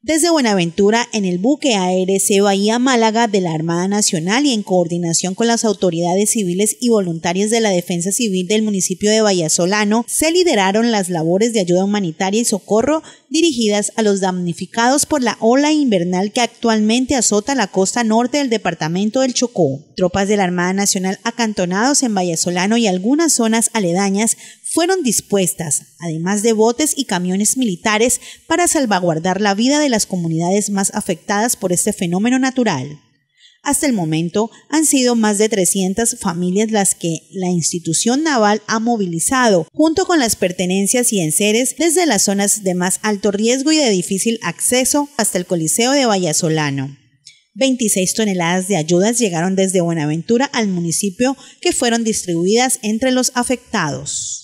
Desde Buenaventura, en el buque ARC Bahía Málaga de la Armada Nacional y en coordinación con las autoridades civiles y voluntarias de la Defensa Civil del municipio de Solano, se lideraron las labores de ayuda humanitaria y socorro dirigidas a los damnificados por la ola invernal que actualmente azota la costa norte del departamento del Chocó. Tropas de la Armada Nacional acantonados en Solano y algunas zonas aledañas fueron dispuestas, además de botes y camiones militares, para salvaguardar la vida de las comunidades más afectadas por este fenómeno natural. Hasta el momento han sido más de 300 familias las que la institución naval ha movilizado, junto con las pertenencias y enseres desde las zonas de más alto riesgo y de difícil acceso hasta el Coliseo de Vallasolano. 26 toneladas de ayudas llegaron desde Buenaventura al municipio que fueron distribuidas entre los afectados.